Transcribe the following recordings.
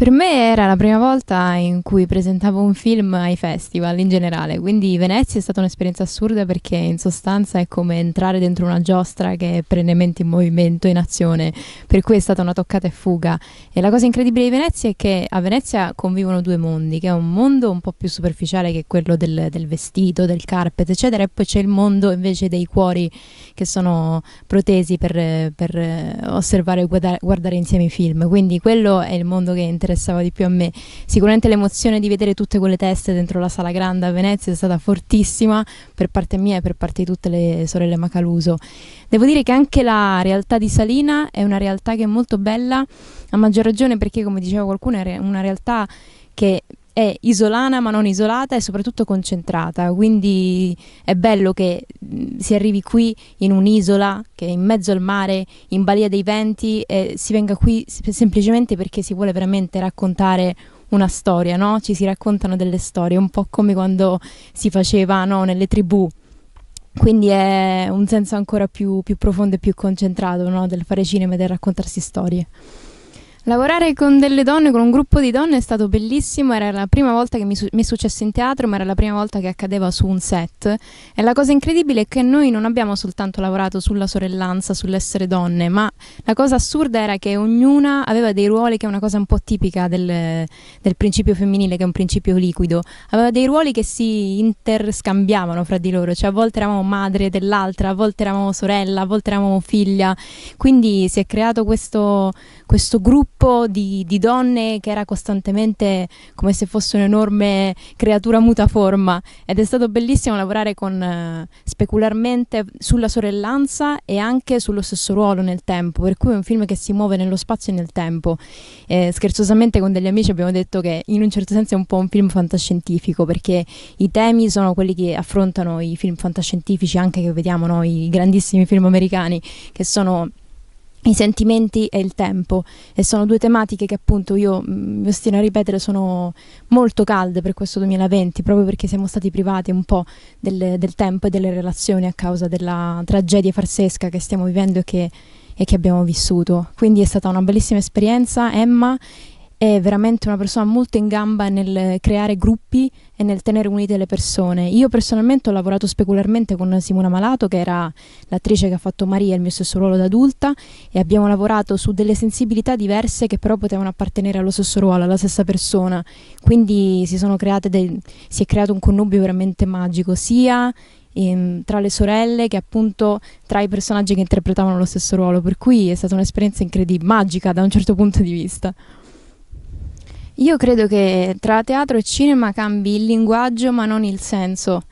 Per me era la prima volta in cui presentavo un film ai festival in generale, quindi Venezia è stata un'esperienza assurda perché in sostanza è come entrare dentro una giostra che è perennemente in movimento, in azione, per cui è stata una toccata e fuga. E la cosa incredibile di Venezia è che a Venezia convivono due mondi, che è un mondo un po' più superficiale che quello del, del vestito, del carpet, eccetera, e poi c'è il mondo invece dei cuori che sono protesi per, per eh, osservare e guardare, guardare insieme i film. Quindi quello è il mondo che entra interessava di più a me. Sicuramente l'emozione di vedere tutte quelle teste dentro la sala grande a Venezia è stata fortissima per parte mia e per parte di tutte le sorelle Macaluso. Devo dire che anche la realtà di Salina è una realtà che è molto bella, a maggior ragione perché come diceva qualcuno è una realtà che è isolana ma non isolata e soprattutto concentrata, quindi è bello che si arrivi qui in un'isola che è in mezzo al mare, in balia dei venti e si venga qui semplicemente perché si vuole veramente raccontare una storia, no? Ci si raccontano delle storie, un po' come quando si faceva no, nelle tribù. Quindi è un senso ancora più, più profondo e più concentrato no? del fare cinema e del raccontarsi storie. Lavorare con delle donne, con un gruppo di donne è stato bellissimo, era la prima volta che mi, su mi, è successo in teatro, ma era la prima volta che accadeva su un set. E la cosa incredibile è che noi non abbiamo soltanto lavorato sulla sorellanza, sull'essere donne, ma la cosa assurda era che ognuna aveva dei ruoli, che è una cosa un po' tipica del, del principio femminile, che è un principio liquido, aveva dei ruoli che si interscambiavano fra di loro, cioè a volte eravamo madre dell'altra, a volte eravamo sorella, a volte eravamo figlia. Quindi si è creato questo, questo gruppo gruppo di, di, donne che era costantemente come se fosse un'enorme creatura mutaforma ed è stato bellissimo lavorare con, eh, specularmente sulla sorellanza e anche sullo stesso ruolo nel tempo, per cui è un film che si muove nello spazio e nel tempo. Eh, scherzosamente con degli amici abbiamo detto che in un certo senso è un po' un film fantascientifico perché i temi sono quelli che affrontano i film fantascientifici anche che vediamo noi, i grandissimi film americani che sono i sentimenti e il tempo e sono due tematiche che appunto io mm, mi ostino a ripetere sono molto calde per questo 2020 proprio perché siamo stati privati un po' del, del tempo e delle relazioni a causa della tragedia farsesca che stiamo vivendo e che, e che abbiamo vissuto quindi è stata una bellissima esperienza Emma è veramente una persona molto in gamba nel creare gruppi e nel tenere unite le persone. Io personalmente ho lavorato specularmente con Simona Malato, che era l'attrice che ha fatto Maria, il mio stesso ruolo da adulta, e abbiamo lavorato su delle sensibilità diverse che però potevano appartenere allo stesso ruolo, alla stessa persona. Quindi si, dei, si è creato un connubio veramente magico, sia in, ehm, tra le sorelle che appunto tra i personaggi che interpretavano lo stesso ruolo, per cui è stata un'esperienza incredibile, magica da un certo punto di vista. Io credo che tra teatro e cinema cambi il linguaggio ma non il senso.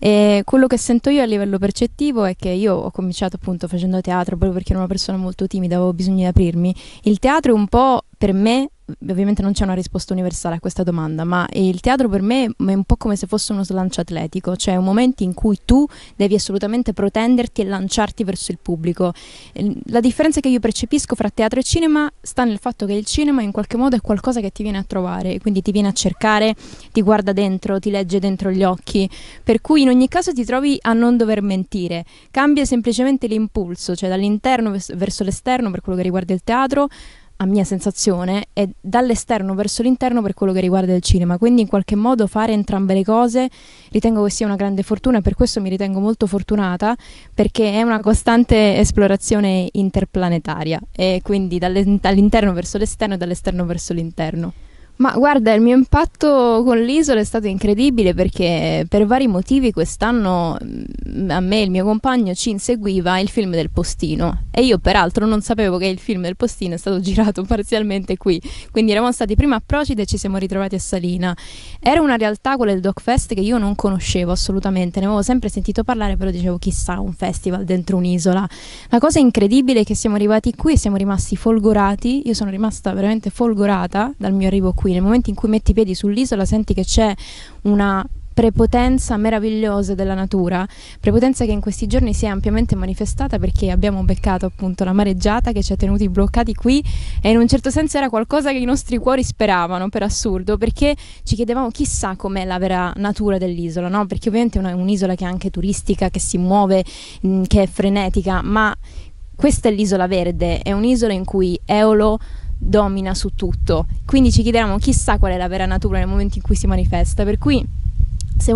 E quello che sento io a livello percettivo è che io ho cominciato appunto facendo teatro proprio perché ero una persona molto timida, avevo bisogno di aprirmi. Il teatro è un po' per me ovviamente non c'è una risposta universale a questa domanda, ma il teatro per me è un po' come se fosse uno slancio atletico, cioè un momento in cui tu devi assolutamente protenderti e lanciarti verso il pubblico. Ehm, la differenza che io percepisco fra teatro e cinema sta nel fatto che il cinema in qualche modo è qualcosa che ti viene a trovare, quindi ti viene a cercare, ti guarda dentro, ti legge dentro gli occhi, per cui in ogni caso ti trovi a non dover mentire, cambia semplicemente l'impulso, cioè dall'interno verso l'esterno per quello che riguarda il teatro a mia sensazione, è dall'esterno verso l'interno per quello che riguarda il cinema. Quindi in qualche modo fare entrambe le cose ritengo che sia una grande fortuna e per questo mi ritengo molto fortunata perché è una costante esplorazione interplanetaria e quindi dall'interno verso l'esterno e dall'esterno verso l'interno. Ma guarda, il mio impatto con l'isola è stato incredibile perché per vari motivi quest'anno mm, a me e il mio compagno ci inseguiva il film del postino e io peraltro non sapevo che il film del postino è stato girato parzialmente qui, quindi eravamo stati prima a Procida e ci siamo ritrovati a Salina. Era una realtà quella del DocFest che io non conoscevo assolutamente, ne avevo sempre sentito parlare però dicevo chissà un festival dentro un'isola. La cosa incredibile è che siamo arrivati qui e siamo rimasti folgorati, io sono rimasta veramente folgorata dal mio arrivo qui qui, nel momento in cui metti i piedi sull'isola senti che c'è una prepotenza meravigliosa della natura, prepotenza che in questi giorni si è ampiamente manifestata perché abbiamo beccato appunto la mareggiata che ci ha tenuti bloccati qui e in un certo senso era qualcosa che i nostri cuori speravano per assurdo perché ci chiedevamo chissà com'è la vera natura dell'isola, no? Perché ovviamente è un'isola che è anche turistica, che si muove, che è frenetica, ma questa è l'isola verde, è un'isola in cui Eolo domina su tutto. Quindi ci chiediamo chissà qual è la vera natura nel momento in cui si manifesta. Per cui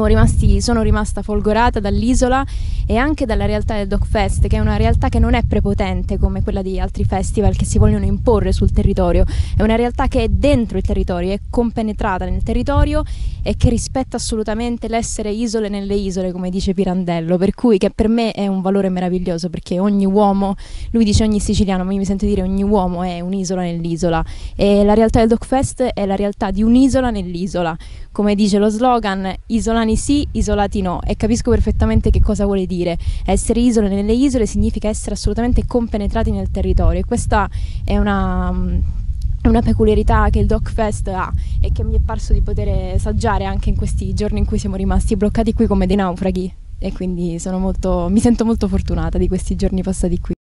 Rimasti, sono rimasta folgorata dall'isola e anche dalla realtà del DocFest, che è una realtà che non è prepotente come quella di altri festival che si vogliono imporre sul territorio, è una realtà che è dentro il territorio, è compenetrata nel territorio e che rispetta assolutamente l'essere isole nelle isole, come dice Pirandello, per cui che per me è un valore meraviglioso perché ogni uomo, lui dice ogni siciliano, ma io mi sento dire ogni uomo è un'isola nell'isola e la realtà del DocFest è la realtà di un'isola nell'isola, come dice lo slogan, isola isolani sì, isolati no e capisco perfettamente che cosa vuole dire. Essere isole nelle isole significa essere assolutamente compenetrati nel territorio e questa è una mm, una peculiarità che il Doc Fest ha e che mi è parso di poter saggiare anche in questi giorni in cui siamo rimasti bloccati qui come dei naufraghi e quindi molto, mi sento molto fortunata di questi giorni passati qui.